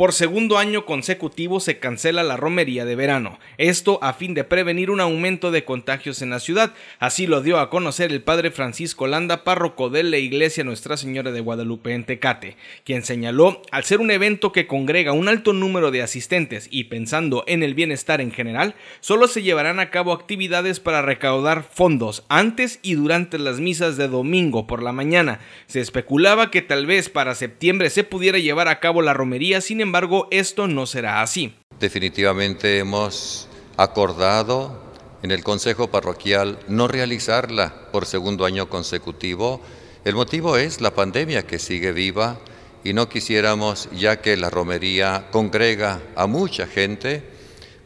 Por segundo año consecutivo se cancela la romería de verano, esto a fin de prevenir un aumento de contagios en la ciudad, así lo dio a conocer el padre Francisco Landa, párroco de la iglesia Nuestra Señora de Guadalupe en Tecate, quien señaló, al ser un evento que congrega un alto número de asistentes y pensando en el bienestar en general, solo se llevarán a cabo actividades para recaudar fondos antes y durante las misas de domingo por la mañana. Se especulaba que tal vez para septiembre se pudiera llevar a cabo la romería, sin embargo, embargo, esto no será así. Definitivamente hemos acordado en el Consejo Parroquial no realizarla por segundo año consecutivo. El motivo es la pandemia que sigue viva y no quisiéramos, ya que la romería congrega a mucha gente,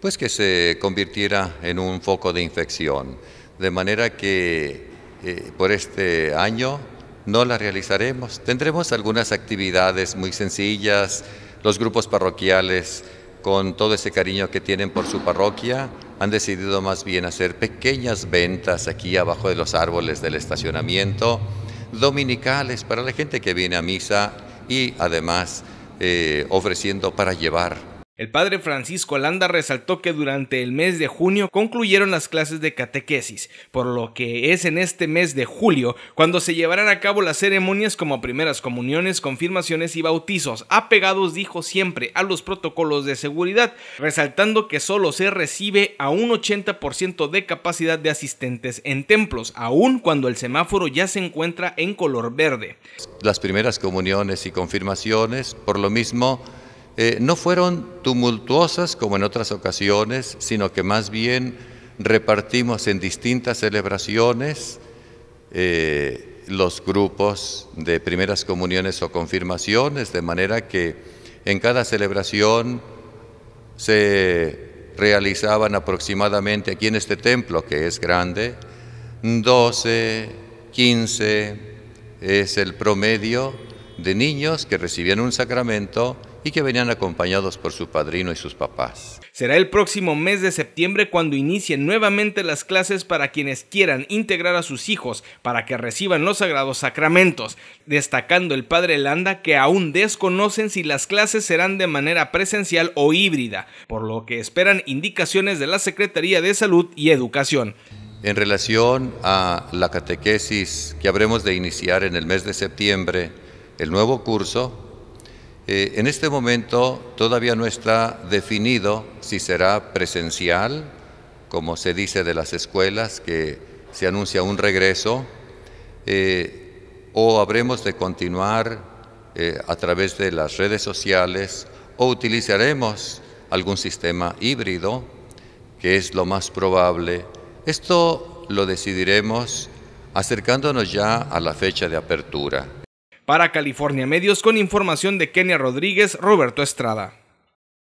pues que se convirtiera en un foco de infección. De manera que eh, por este año no la realizaremos. Tendremos algunas actividades muy sencillas, los grupos parroquiales, con todo ese cariño que tienen por su parroquia, han decidido más bien hacer pequeñas ventas aquí abajo de los árboles del estacionamiento, dominicales para la gente que viene a misa y además eh, ofreciendo para llevar el padre Francisco Landa resaltó que durante el mes de junio concluyeron las clases de catequesis, por lo que es en este mes de julio cuando se llevarán a cabo las ceremonias como primeras comuniones, confirmaciones y bautizos, apegados, dijo siempre, a los protocolos de seguridad, resaltando que solo se recibe a un 80% de capacidad de asistentes en templos, aun cuando el semáforo ya se encuentra en color verde. Las primeras comuniones y confirmaciones, por lo mismo, eh, no fueron tumultuosas como en otras ocasiones, sino que más bien repartimos en distintas celebraciones eh, los grupos de primeras comuniones o confirmaciones, de manera que en cada celebración se realizaban aproximadamente aquí en este templo, que es grande, 12, 15 es el promedio de niños que recibían un sacramento y que venían acompañados por su padrino y sus papás. Será el próximo mes de septiembre cuando inicien nuevamente las clases para quienes quieran integrar a sus hijos para que reciban los sagrados sacramentos, destacando el padre Landa que aún desconocen si las clases serán de manera presencial o híbrida, por lo que esperan indicaciones de la Secretaría de Salud y Educación. En relación a la catequesis que habremos de iniciar en el mes de septiembre, el nuevo curso, eh, en este momento todavía no está definido si será presencial, como se dice de las escuelas, que se anuncia un regreso, eh, o habremos de continuar eh, a través de las redes sociales o utilizaremos algún sistema híbrido, que es lo más probable. Esto lo decidiremos acercándonos ya a la fecha de apertura. Para California Medios, con información de Kenia Rodríguez, Roberto Estrada.